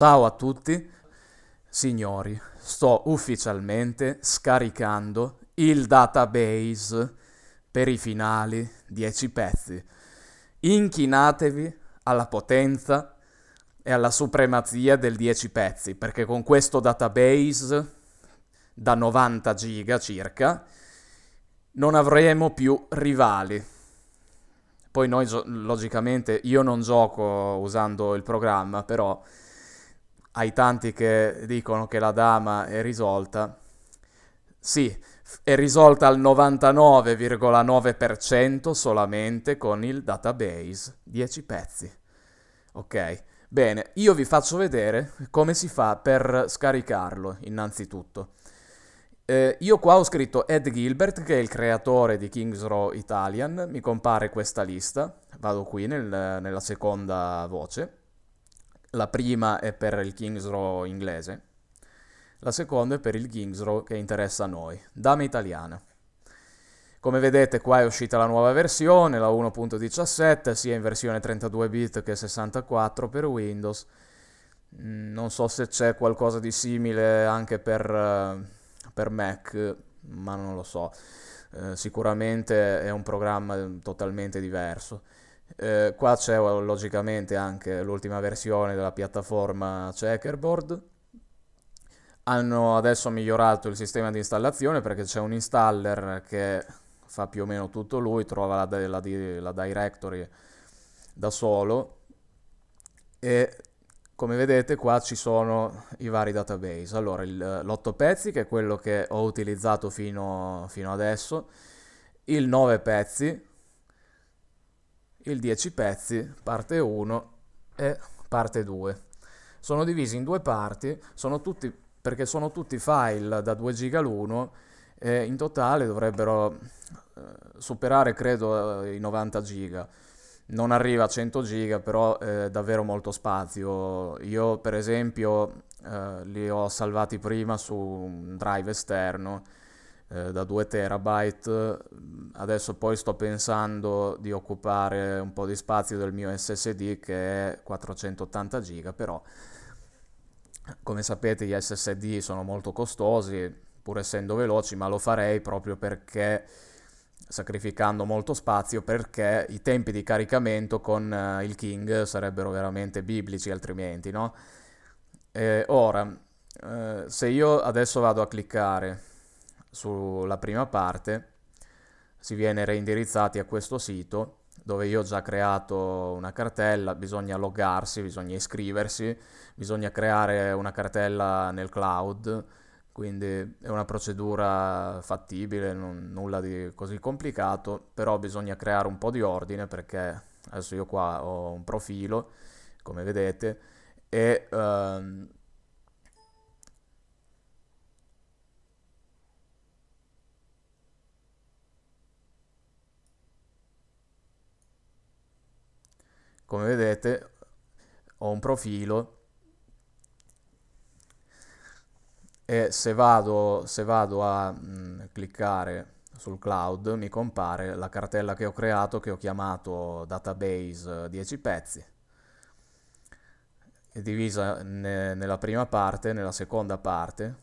Ciao a tutti, signori, sto ufficialmente scaricando il database per i finali 10 pezzi. Inchinatevi alla potenza e alla supremazia del 10 pezzi, perché con questo database da 90 giga circa non avremo più rivali. Poi noi logicamente io non gioco usando il programma, però ai tanti che dicono che la dama è risolta, sì, è risolta al 99,9% solamente con il database, 10 pezzi. Ok, bene, io vi faccio vedere come si fa per scaricarlo innanzitutto. Eh, io qua ho scritto Ed Gilbert, che è il creatore di Kings Row Italian, mi compare questa lista, vado qui nel, nella seconda voce, la prima è per il Kings Row inglese, la seconda è per il Kings Row che interessa a noi, Dame Italiana. Come vedete qua è uscita la nuova versione, la 1.17, sia in versione 32 bit che 64 per Windows. Mm, non so se c'è qualcosa di simile anche per, eh, per Mac, ma non lo so. Eh, sicuramente è un programma totalmente diverso. Eh, qua c'è oh, logicamente anche l'ultima versione della piattaforma Checkerboard. Hanno adesso migliorato il sistema di installazione perché c'è un installer che fa più o meno tutto lui, trova la, la, la directory da solo e come vedete qua ci sono i vari database. Allora, l'8 pezzi che è quello che ho utilizzato fino, fino adesso, il 9 pezzi il 10 pezzi, parte 1 e parte 2. Sono divisi in due parti, sono tutti, perché sono tutti file da 2 giga l'uno e in totale dovrebbero eh, superare credo eh, i 90 giga. Non arriva a 100 giga, però è eh, davvero molto spazio. Io per esempio eh, li ho salvati prima su un drive esterno eh, da 2 terabyte. Mm, adesso poi sto pensando di occupare un po' di spazio del mio SSD che è 480 giga, però come sapete gli SSD sono molto costosi, pur essendo veloci, ma lo farei proprio perché sacrificando molto spazio perché i tempi di caricamento con eh, il King sarebbero veramente biblici altrimenti, no? E ora, eh, se io adesso vado a cliccare sulla prima parte si viene reindirizzati a questo sito dove io ho già creato una cartella, bisogna loggarsi, bisogna iscriversi, bisogna creare una cartella nel cloud, quindi è una procedura fattibile, non, nulla di così complicato, però bisogna creare un po' di ordine perché adesso io qua ho un profilo, come vedete, e ehm, come vedete ho un profilo e se vado, se vado a mh, mm, cliccare sul cloud mi compare la cartella che ho creato che ho chiamato database 10 eh, pezzi è divisa ne, nella prima parte nella seconda parte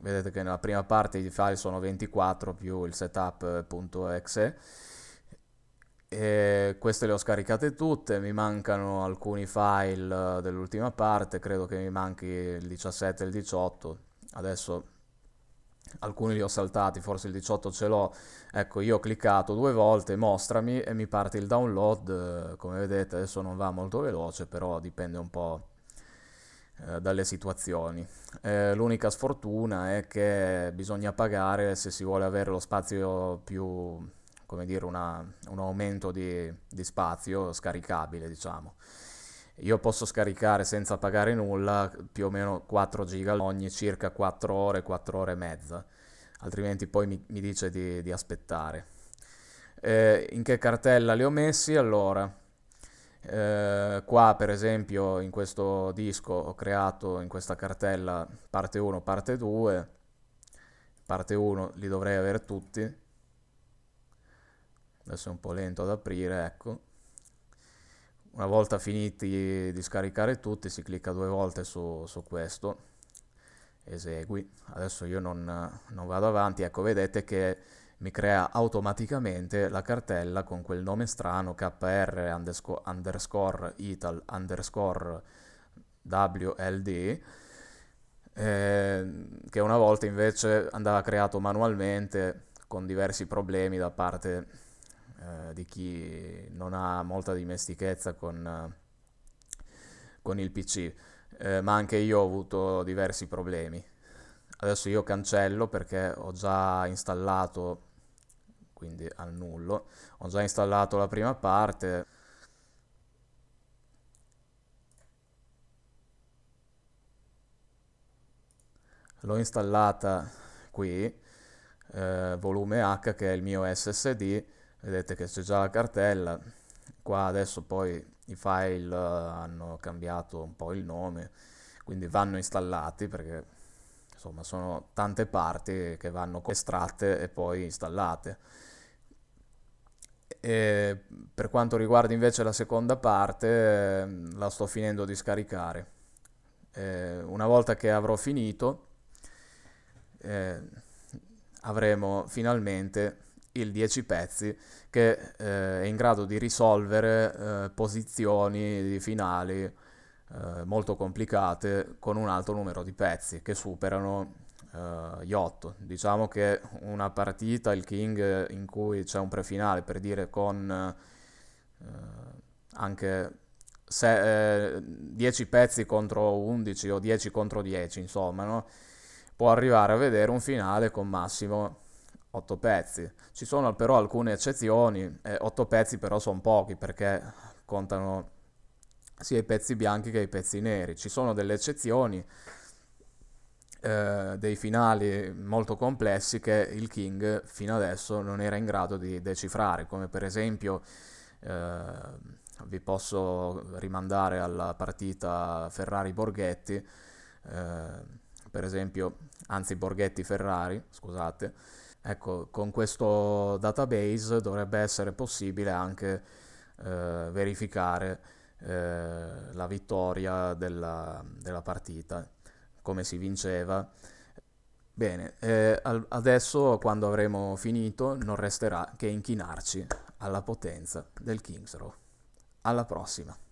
vedete che nella prima parte i file sono 24 più il setup.exe eh, e queste le ho scaricate tutte, mi mancano alcuni file eh, dell'ultima parte, credo che mi manchi il 17 e il 18. Adesso alcuni li ho saltati, forse il 18 ce l'ho. Ecco, io ho cliccato due volte, mostrami e mi parte il download. Eh, come vedete adesso non va molto veloce, però dipende un po' eh, dalle situazioni. Eh, l'unica sfortuna è che bisogna pagare se si vuole avere lo spazio più come dire, una, un aumento di, di, spazio scaricabile, diciamo. Io posso scaricare senza pagare nulla più o meno 4 giga ogni circa 4 ore, 4 ore e mezza, altrimenti poi mi, mi dice di, di aspettare. Eh, in che cartella li ho messi? Allora, eh, qua per esempio in questo disco ho creato in questa cartella parte 1, parte 2, parte 1 li dovrei avere tutti, adesso è un po' lento ad aprire, ecco. Una volta finiti di scaricare tutti si clicca due volte su, su questo, esegui. Adesso io non, non vado avanti, ecco vedete che mi crea automaticamente la cartella con quel nome strano kr underscore, ital underscore wld eh, che una volta invece andava creato manualmente con diversi problemi da parte di eh, di chi non ha molta dimestichezza con, eh, con il PC, eh, ma anche io ho avuto diversi problemi. Adesso io cancello perché ho già installato, quindi annullo, ho già installato la prima parte. L'ho installata qui, eh, volume H che è il mio SSD vedete che c'è già la cartella qua adesso poi i file eh, hanno cambiato un po' il nome quindi vanno installati perché insomma sono tante parti che vanno estratte e poi installate e per quanto riguarda invece la seconda parte ehm, la sto finendo di scaricare una volta che avrò finito eh, avremo finalmente il 10 pezzi che eh, è in grado di risolvere eh, posizioni di finali eh, molto complicate con un alto numero di pezzi che superano eh, gli 8. Diciamo che una partita, il King, in cui c'è un prefinale, per dire con eh, anche 10 eh, pezzi contro 11 o 10 contro 10, insomma, no? può arrivare a vedere un finale con massimo 8 pezzi. Ci sono però alcune eccezioni, eh, 8 pezzi però sono pochi perché contano sia i pezzi bianchi che i pezzi neri. Ci sono delle eccezioni, eh, dei finali molto complessi che il King fino adesso non era in grado di decifrare, come per esempio... Eh, vi posso rimandare alla partita Ferrari-Borghetti, eh, per esempio, anzi Borghetti-Ferrari, scusate, Ecco, con questo database dovrebbe essere possibile anche eh, verificare eh, la vittoria della, della, partita, come si vinceva. Bene, eh, adesso quando avremo finito non resterà che inchinarci alla potenza del Kings Row. Alla prossima!